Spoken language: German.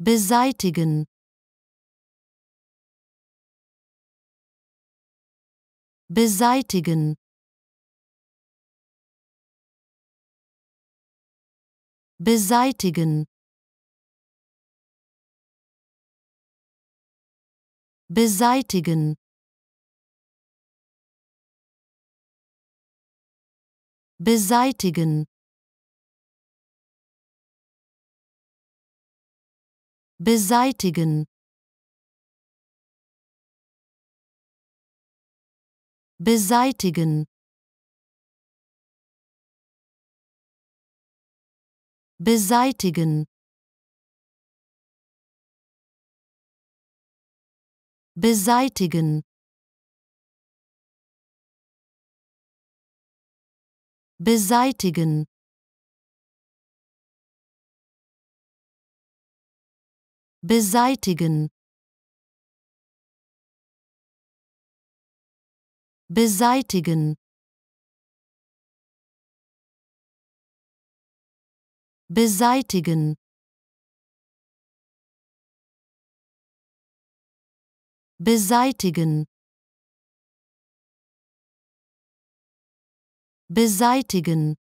beseitigen beseitigen beseitigen beseitigen beseitigen beseitigen beseitigen beseitigen beseitigen beseitigen beseitigen beseitigen beseitigen beseitigen beseitigen